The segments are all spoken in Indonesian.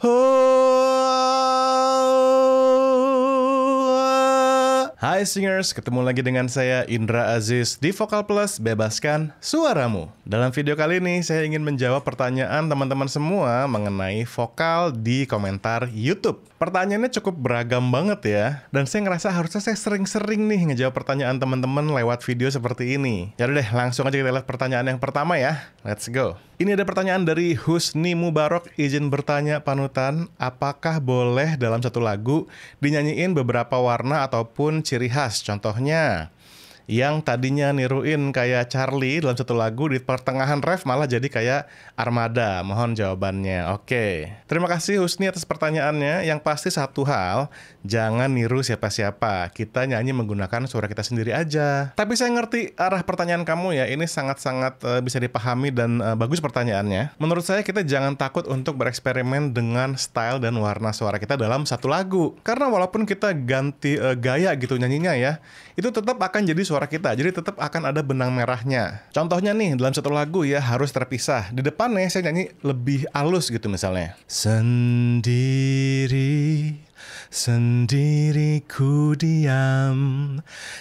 Oh, Hai Singers, ketemu lagi dengan saya Indra Aziz di Vokal Plus Bebaskan Suaramu. Dalam video kali ini saya ingin menjawab pertanyaan teman-teman semua mengenai vokal di komentar YouTube. Pertanyaannya cukup beragam banget ya, dan saya ngerasa harusnya saya sering-sering nih ngejawab pertanyaan teman-teman lewat video seperti ini. Ya deh, langsung aja kita lihat pertanyaan yang pertama ya. Let's go. Ini ada pertanyaan dari Husni Mubarok, izin bertanya panutan, apakah boleh dalam satu lagu dinyanyiin beberapa warna ataupun ciri khas. Contohnya, yang tadinya niruin kayak Charlie dalam satu lagu di pertengahan ref malah jadi kayak Armada. Mohon jawabannya. Oke. Terima kasih Husni atas pertanyaannya. Yang pasti satu hal, jangan niru siapa-siapa. Kita nyanyi menggunakan suara kita sendiri aja. Tapi saya ngerti arah pertanyaan kamu ya. Ini sangat-sangat eh, bisa dipahami dan eh, bagus pertanyaannya. Menurut saya kita jangan takut untuk bereksperimen dengan style dan warna suara kita dalam satu lagu. Karena walaupun kita ganti eh, gaya gitu nyanyinya ya, itu tetap akan jadi suara suara kita. Jadi tetap akan ada benang merahnya. Contohnya nih dalam satu lagu ya harus terpisah. Di depannya saya nyanyi lebih halus gitu misalnya. Sendiri Sendiriku diam,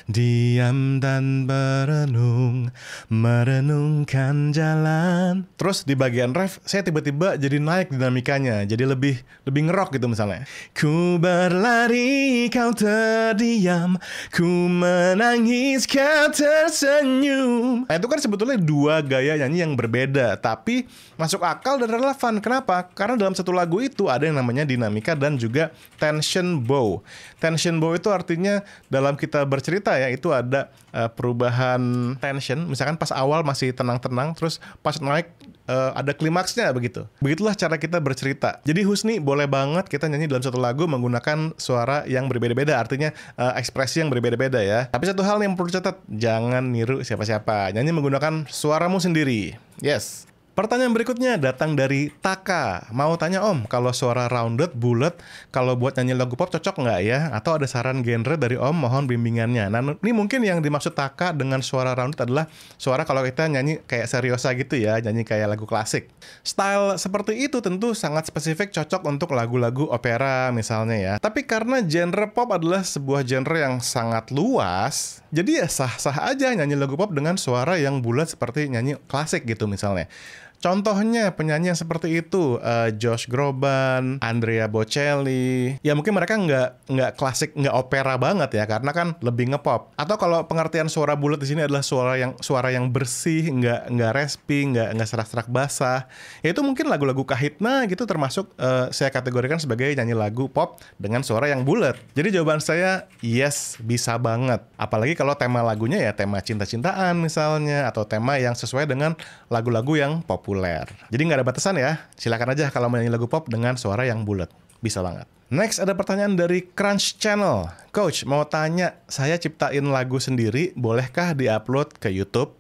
diam dan berenung, merenungkan jalan. Terus di bagian ref, saya tiba-tiba jadi naik dinamikanya, jadi lebih lebih ngerok gitu misalnya. Ku berlari, kau terdiam, ku menangis, kau tersenyum. Nah itu kan sebetulnya dua gaya nyanyi yang berbeda, tapi masuk akal dan relevan. Kenapa? Karena dalam satu lagu itu ada yang namanya dinamika dan juga tension bow. Tension bow itu artinya dalam kita bercerita ya itu ada uh, perubahan tension. Misalkan pas awal masih tenang-tenang, terus pas naik uh, ada klimaksnya begitu. Begitulah cara kita bercerita. Jadi Husni boleh banget kita nyanyi dalam satu lagu menggunakan suara yang berbeda-beda, artinya uh, ekspresi yang berbeda-beda ya. Tapi satu hal yang perlu catat, jangan niru siapa-siapa. Nyanyi menggunakan suaramu sendiri. Yes. Pertanyaan berikutnya datang dari Taka. Mau tanya Om, kalau suara rounded, bulat, kalau buat nyanyi lagu pop cocok nggak ya? Atau ada saran genre dari Om, mohon bimbingannya. Nah, ini mungkin yang dimaksud Taka dengan suara rounded adalah suara kalau kita nyanyi kayak seriosa gitu ya, nyanyi kayak lagu klasik. Style seperti itu tentu sangat spesifik cocok untuk lagu-lagu opera misalnya ya. Tapi karena genre pop adalah sebuah genre yang sangat luas, jadi ya sah-sah aja nyanyi lagu pop dengan suara yang bulat seperti nyanyi klasik gitu misalnya. Contohnya penyanyi yang seperti itu, uh, Josh Groban, Andrea Bocelli. Ya mungkin mereka nggak nggak klasik, nggak opera banget ya, karena kan lebih ngepop. Atau kalau pengertian suara bulat di sini adalah suara yang suara yang bersih, nggak nggak respi, nggak nggak serak-serak basah. Ya itu mungkin lagu-lagu kahitna gitu termasuk uh, saya kategorikan sebagai nyanyi lagu pop dengan suara yang bulat. Jadi jawaban saya yes bisa banget. Apalagi kalau tema lagunya ya tema cinta-cintaan misalnya atau tema yang sesuai dengan lagu-lagu yang pop populer. Jadi nggak ada batasan ya. Silakan aja kalau menyanyi lagu pop dengan suara yang bulat. Bisa banget. Next ada pertanyaan dari Crunch Channel. Coach, mau tanya, saya ciptain lagu sendiri, bolehkah diupload ke YouTube?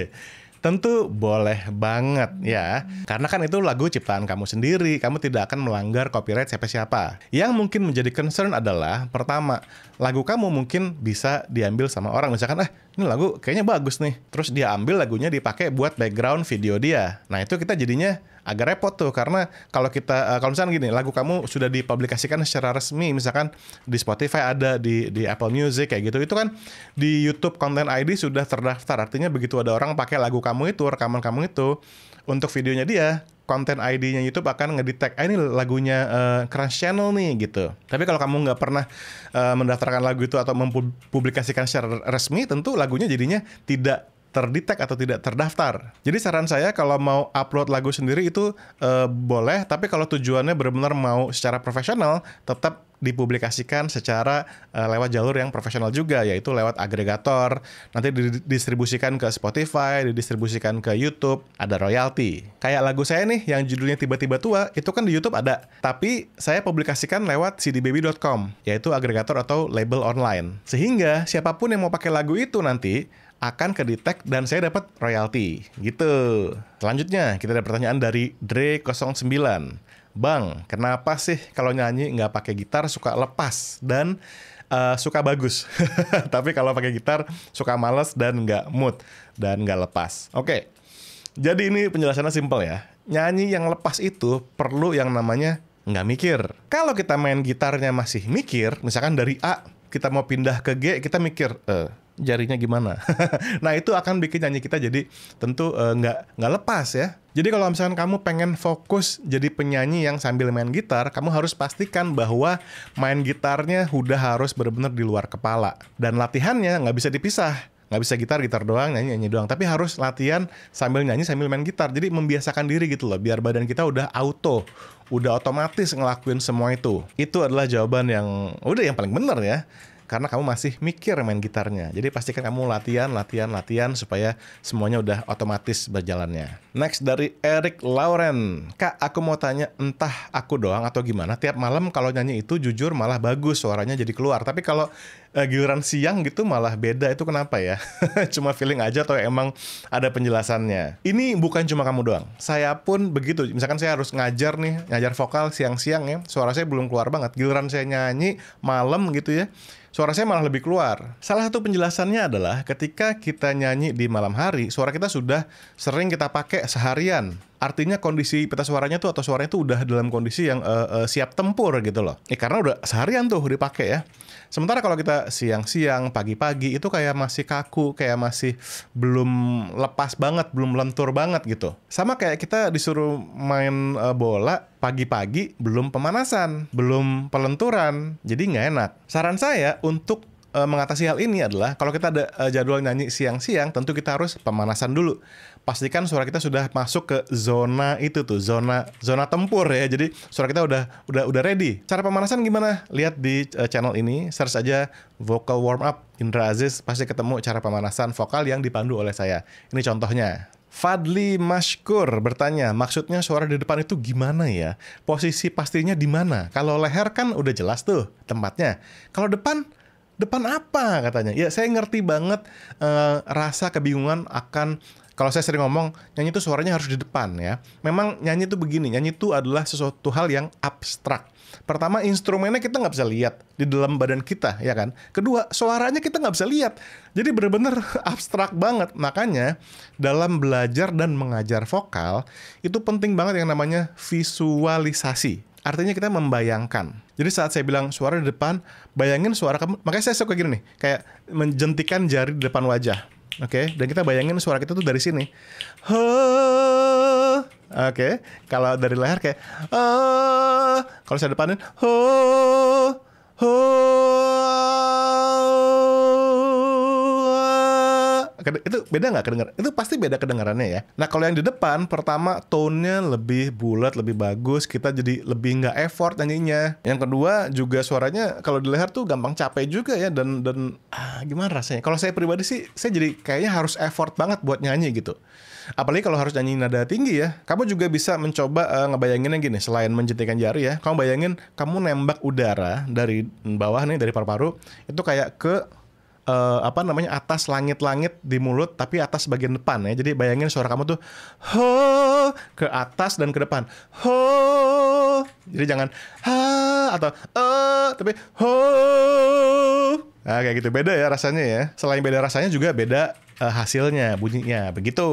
Tentu boleh banget ya, karena kan itu lagu ciptaan kamu sendiri, kamu tidak akan melanggar copyright siapa-siapa. Yang mungkin menjadi concern adalah, pertama, lagu kamu mungkin bisa diambil sama orang. Misalkan, eh ini lagu kayaknya bagus nih, terus dia ambil lagunya dipakai buat background video dia. Nah itu kita jadinya agak repot tuh karena kalau kita uh, kalau misalnya gini lagu kamu sudah dipublikasikan secara resmi misalkan di Spotify ada di di Apple Music kayak gitu itu kan di YouTube Content ID sudah terdaftar artinya begitu ada orang pakai lagu kamu itu rekaman kamu itu untuk videonya dia konten ID-nya YouTube akan ngedetect ah, ini lagunya uh, eh, Crunch Channel nih gitu. Tapi kalau kamu nggak pernah uh, mendaftarkan lagu itu atau mempublikasikan secara resmi, tentu lagunya jadinya tidak terdetek atau tidak terdaftar. Jadi saran saya kalau mau upload lagu sendiri itu uh, boleh, tapi kalau tujuannya benar-benar mau secara profesional, tetap dipublikasikan secara uh, lewat jalur yang profesional juga yaitu lewat agregator nanti didistribusikan ke Spotify didistribusikan ke YouTube ada royalti kayak lagu saya nih yang judulnya tiba-tiba tua itu kan di YouTube ada tapi saya publikasikan lewat cdbaby.com yaitu agregator atau label online sehingga siapapun yang mau pakai lagu itu nanti akan kedetek dan saya dapat royalti gitu. Selanjutnya kita ada pertanyaan dari Dre 09. Bang, kenapa sih kalau nyanyi nggak pakai gitar suka lepas dan uh, suka bagus, tapi kalau pakai gitar suka males dan nggak mood dan nggak lepas. Oke, jadi ini penjelasannya simple ya. Nyanyi yang lepas itu perlu yang namanya nggak mikir. Kalau kita main gitarnya masih mikir, misalkan dari A kita mau pindah ke G, kita mikir, eh, jarinya gimana. nah itu akan bikin nyanyi kita jadi tentu eh, nggak uh, nggak lepas ya. Jadi kalau misalkan kamu pengen fokus jadi penyanyi yang sambil main gitar, kamu harus pastikan bahwa main gitarnya udah harus benar-benar di luar kepala dan latihannya nggak bisa dipisah nggak bisa gitar gitar doang nyanyi nyanyi doang tapi harus latihan sambil nyanyi sambil main gitar jadi membiasakan diri gitu loh biar badan kita udah auto udah otomatis ngelakuin semua itu itu adalah jawaban yang udah yang paling bener ya karena kamu masih mikir main gitarnya. Jadi pastikan kamu latihan, latihan, latihan supaya semuanya udah otomatis berjalannya. Next dari Eric Lauren. Kak, aku mau tanya entah aku doang atau gimana, tiap malam kalau nyanyi itu jujur malah bagus suaranya jadi keluar. Tapi kalau uh, giliran siang gitu malah beda itu kenapa ya? cuma feeling aja atau emang ada penjelasannya? Ini bukan cuma kamu doang. Saya pun begitu. Misalkan saya harus ngajar nih, ngajar vokal siang-siang ya, suara saya belum keluar banget. Giliran saya nyanyi malam gitu ya suara saya malah lebih keluar. Salah satu penjelasannya adalah ketika kita nyanyi di malam hari, suara kita sudah sering kita pakai seharian. Artinya kondisi pita suaranya tuh atau suaranya tuh udah dalam kondisi yang uh, uh, siap tempur gitu loh. eh, karena udah seharian tuh dipakai ya. Sementara kalau kita siang-siang, pagi-pagi itu kayak masih kaku, kayak masih belum lepas banget, belum lentur banget gitu. Sama kayak kita disuruh main eh, bola pagi-pagi, belum pemanasan, belum pelenturan, jadi nggak enak. Saran saya untuk eh, mengatasi hal ini adalah kalau kita ada eh, jadwal nyanyi siang-siang, tentu kita harus pemanasan dulu pastikan suara kita sudah masuk ke zona itu tuh, zona zona tempur ya. Jadi suara kita udah udah udah ready. Cara pemanasan gimana? Lihat di eh, channel ini, search aja vocal warm up Indra Aziz pasti ketemu cara pemanasan vokal yang dipandu oleh saya. Ini contohnya. Fadli Mashkur bertanya, maksudnya suara di depan itu gimana ya? Posisi pastinya di mana? Kalau leher kan udah jelas tuh tempatnya. Kalau depan depan apa katanya? Ya saya ngerti banget uh, rasa kebingungan akan kalau saya sering ngomong nyanyi itu suaranya harus di depan ya. Memang nyanyi itu begini, nyanyi itu adalah sesuatu hal yang abstrak. Pertama instrumennya kita nggak bisa lihat di dalam badan kita ya kan. Kedua suaranya kita nggak bisa lihat. Jadi benar-benar abstrak banget. Makanya dalam belajar dan mengajar vokal itu penting banget yang namanya visualisasi. Artinya kita membayangkan. Jadi saat saya bilang suara di depan, bayangin suara kamu. Makanya saya suka gini nih, kayak menjentikan jari di depan wajah Oke, okay? dan kita bayangin suara kita tuh dari sini. Oke, okay? kalau dari leher kayak ah. kalau saya depanin ho ho itu beda nggak kedengar itu pasti beda kedengarannya ya nah kalau yang di depan pertama tone-nya lebih bulat lebih bagus kita jadi lebih nggak effort nyanyinya yang kedua juga suaranya kalau di leher tuh gampang capek juga ya dan dan ah, gimana rasanya kalau saya pribadi sih saya jadi kayaknya harus effort banget buat nyanyi gitu apalagi kalau harus nyanyi nada tinggi ya kamu juga bisa mencoba uh, eh, yang gini selain menjentikan jari ya kamu bayangin kamu nembak udara dari bawah nih dari paru-paru itu kayak ke uh, apa namanya atas langit-langit di mulut tapi atas bagian depan ya. Jadi bayangin suara kamu tuh ho ke atas dan ke depan. Ho jadi jangan ha atau eh tapi ho. Nah, kayak gitu beda ya rasanya ya. Selain beda rasanya juga beda uh, hasilnya, bunyinya. Begitu.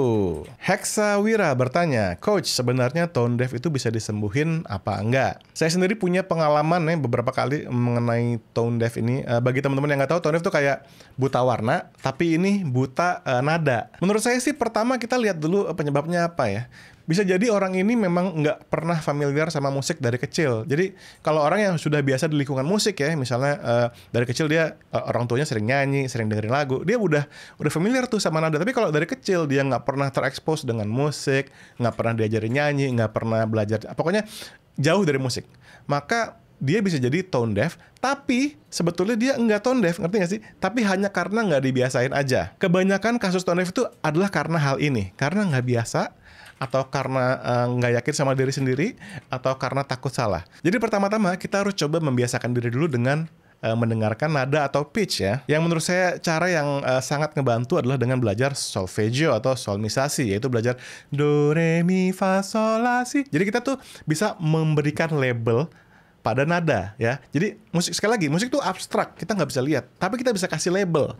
Wira bertanya, "Coach, sebenarnya tone deaf itu bisa disembuhin apa enggak?" Saya sendiri punya pengalaman nih ya beberapa kali mengenai tone deaf ini. Uh, bagi teman-teman yang nggak tahu, tone deaf itu kayak buta warna, tapi ini buta uh, nada. Menurut saya sih pertama kita lihat dulu penyebabnya apa ya bisa jadi orang ini memang nggak pernah familiar sama musik dari kecil. Jadi kalau orang yang sudah biasa di lingkungan musik ya, misalnya uh, dari kecil dia uh, orang tuanya sering nyanyi, sering dengerin lagu, dia udah udah familiar tuh sama nada. Tapi kalau dari kecil dia nggak pernah terekspos dengan musik, nggak pernah diajarin nyanyi, nggak pernah belajar, pokoknya jauh dari musik. Maka dia bisa jadi tone deaf, tapi sebetulnya dia nggak tone deaf, ngerti nggak sih? Tapi hanya karena nggak dibiasain aja. Kebanyakan kasus tone deaf itu adalah karena hal ini, karena nggak biasa, atau karena eh, nggak uh, yakin sama diri sendiri atau karena takut salah. Jadi pertama-tama kita harus coba membiasakan diri dulu dengan uh, mendengarkan nada atau pitch ya. Yang menurut saya cara yang uh, sangat ngebantu adalah dengan belajar solfeggio atau solmisasi yaitu belajar do re mi fa sol la si. Jadi kita tuh bisa memberikan label pada nada ya. Jadi musik sekali lagi musik itu abstrak kita nggak bisa lihat, tapi kita bisa kasih label.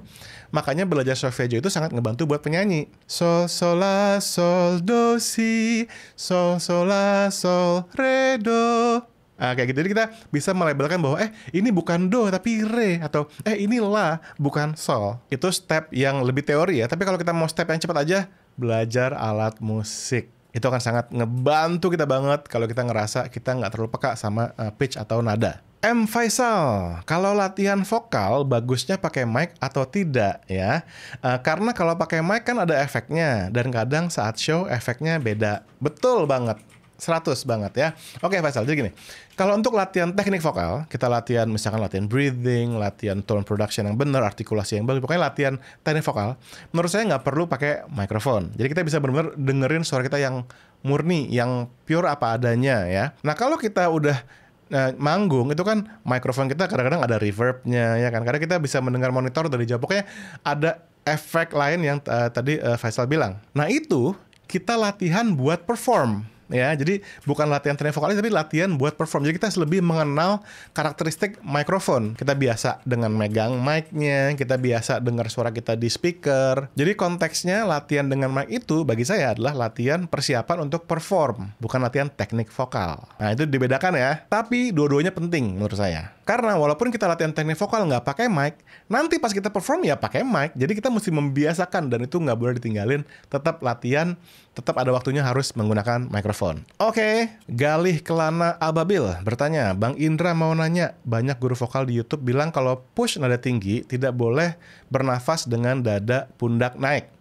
Makanya belajar solfeggio itu sangat ngebantu buat penyanyi. Sol sol la sol do si sol sol la sol re do. Nah, kayak gitu jadi kita bisa melabelkan bahwa eh ini bukan do tapi re atau eh ini la bukan sol. Itu step yang lebih teori ya. Tapi kalau kita mau step yang cepat aja belajar alat musik itu akan sangat ngebantu kita banget kalau kita ngerasa kita nggak terlalu peka sama uh, pitch atau nada. M Faisal, kalau latihan vokal bagusnya pakai mic atau tidak ya? Uh, karena kalau pakai mic kan ada efeknya dan kadang saat show efeknya beda. Betul banget. 100 banget ya. Oke Faisal, jadi gini. Kalau untuk latihan teknik vokal, kita latihan misalkan latihan breathing, latihan tone production yang benar, artikulasi yang bagus, pokoknya latihan teknik vokal. Menurut saya nggak perlu pakai microphone. Jadi kita bisa benar-benar dengerin suara kita yang murni, yang pure apa adanya ya. Nah kalau kita udah Nah, manggung itu kan mikrofon kita kadang-kadang ada reverbnya ya kan. Karena kita bisa mendengar monitor dari jauh. Pokoknya ada efek lain yang uh, tadi uh, Faisal bilang. Nah itu kita latihan buat perform ya jadi bukan latihan training vokalis tapi latihan buat perform jadi kita lebih mengenal karakteristik mikrofon kita biasa dengan megang mic-nya kita biasa dengar suara kita di speaker jadi konteksnya latihan dengan mic itu bagi saya adalah latihan persiapan untuk perform bukan latihan teknik vokal nah itu dibedakan ya tapi dua-duanya penting menurut saya karena walaupun kita latihan teknik vokal nggak pakai mic, nanti pas kita perform ya pakai mic. Jadi kita mesti membiasakan dan itu nggak boleh ditinggalin. Tetap latihan, tetap ada waktunya harus menggunakan mikrofon. Oke, okay. Galih Kelana Ababil bertanya, Bang Indra mau nanya, banyak guru vokal di YouTube bilang kalau push nada tinggi tidak boleh bernafas dengan dada pundak naik.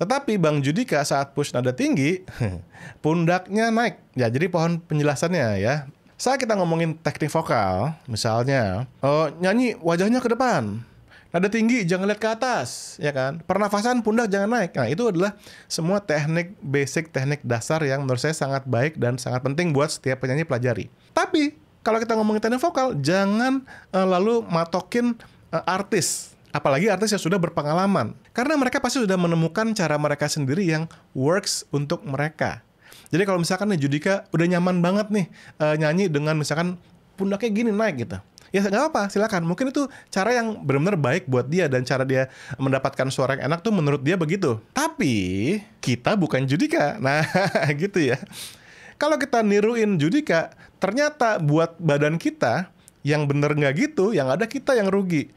Tetapi Bang Judika saat push nada tinggi, pundaknya naik. Ya, jadi pohon penjelasannya ya. Saat kita ngomongin teknik vokal, misalnya uh, nyanyi wajahnya ke depan, nada tinggi jangan lihat ke atas, ya kan? Pernafasan pundak jangan naik. Nah itu adalah semua teknik basic, teknik dasar yang menurut saya sangat baik dan sangat penting buat setiap penyanyi pelajari. Tapi kalau kita ngomongin teknik vokal, jangan uh, lalu matokin uh, artis, apalagi artis yang sudah berpengalaman, karena mereka pasti sudah menemukan cara mereka sendiri yang works untuk mereka. Jadi kalau misalkan nih Judika udah nyaman banget nih uh, nyanyi dengan misalkan pundaknya gini naik gitu. Ya nggak apa, apa silakan. Mungkin itu cara yang benar-benar baik buat dia dan cara dia mendapatkan suara yang enak tuh menurut dia begitu. Tapi kita bukan Judika. Nah, gitu ya. Kalau kita niruin Judika, ternyata buat badan kita yang bener nggak gitu, yang ada kita yang rugi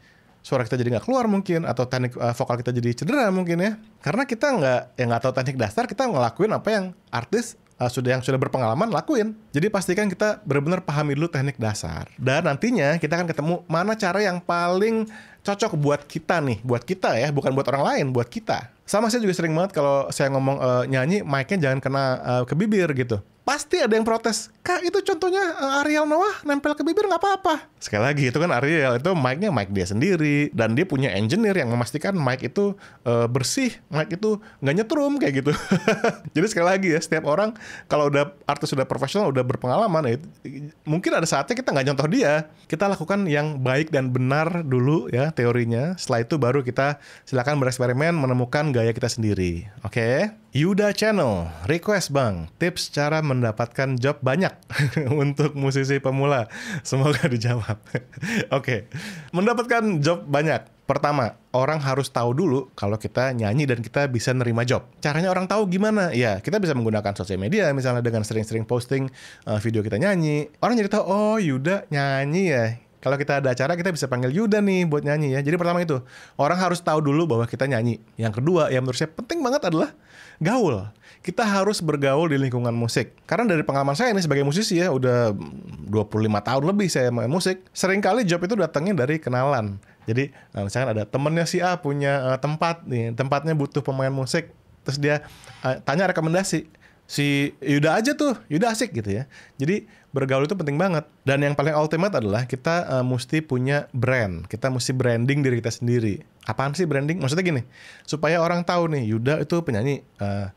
suara kita jadi nggak keluar mungkin atau teknik uh, vokal kita jadi cedera mungkin ya karena kita nggak yang nggak tahu teknik dasar kita ngelakuin apa yang artis uh, sudah yang sudah berpengalaman lakuin. Jadi pastikan kita benar-benar pahami dulu teknik dasar. Dan nantinya kita akan ketemu mana cara yang paling cocok buat kita nih, buat kita ya, bukan buat orang lain, buat kita. Sama saya juga sering banget kalau saya ngomong uh, nyanyi, mic-nya jangan kena uh, ke bibir gitu. Pasti ada yang protes. Kak, itu contohnya uh, Ariel Noah nempel ke bibir nggak apa-apa. Sekali lagi, itu kan Ariel, itu mic-nya mic dia sendiri. Dan dia punya engineer yang memastikan mic itu uh, bersih, mic itu nggak nyetrum, kayak gitu. Jadi sekali lagi ya, setiap orang kalau udah artis sudah profesional, udah berpengalaman, ya, mungkin ada saatnya kita nggak contoh dia. Kita lakukan yang baik dan benar dulu ya, teorinya. Setelah itu baru kita silakan bereksperimen menemukan gaya kita sendiri. Oke? Okay? Yuda Channel, request bang, tips cara mendapatkan job banyak untuk musisi pemula. Semoga dijawab. Oke, okay. mendapatkan job banyak. Pertama, orang harus tahu dulu kalau kita nyanyi dan kita bisa nerima job. Caranya orang tahu gimana? Ya, kita bisa menggunakan sosial media misalnya dengan sering-sering posting eh, video kita nyanyi. Orang jadi tahu, oh Yuda nyanyi ya kalau kita ada acara kita bisa panggil Yuda nih buat nyanyi ya. Jadi pertama itu, orang harus tahu dulu bahwa kita nyanyi. Yang kedua, yang menurut saya penting banget adalah gaul. Kita harus bergaul di lingkungan musik. Karena dari pengalaman saya ini sebagai musisi ya, udah 25 tahun lebih saya main musik, seringkali job itu datangnya dari kenalan. Jadi eh, misalkan ada temennya si A punya eh, tempat nih, tempatnya butuh pemain musik, terus dia uh, tanya rekomendasi si Yuda aja tuh, Yuda asik gitu ya. Jadi bergaul itu penting banget. Dan yang paling ultimate adalah kita uh, mesti punya brand, kita mesti branding diri kita sendiri. Apaan sih branding? Maksudnya gini, supaya orang tahu nih Yuda itu penyanyi, uh,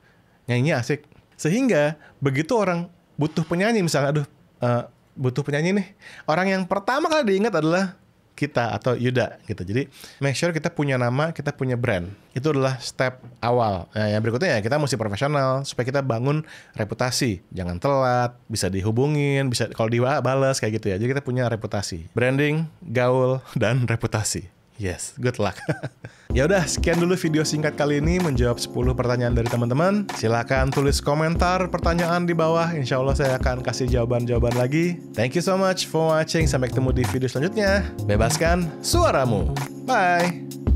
nyanyinya asik. Sehingga begitu orang butuh penyanyi, misalnya aduh uh, butuh penyanyi nih, orang yang pertama kali diingat adalah kita atau Yuda gitu. Jadi make sure kita punya nama, kita punya brand. Itu adalah step awal. Nah, yang berikutnya ya kita mesti profesional supaya kita bangun reputasi. Jangan telat, bisa dihubungin, bisa kalau di WA balas kayak gitu ya. Jadi kita punya reputasi. Branding, gaul, dan reputasi. Yes, good luck. ya udah, sekian dulu video singkat kali ini menjawab 10 pertanyaan dari teman-teman. Silahkan tulis komentar pertanyaan di bawah. Insya Allah saya akan kasih jawaban-jawaban lagi. Thank you so much for watching. Sampai ketemu di video selanjutnya. Bebaskan suaramu. Bye.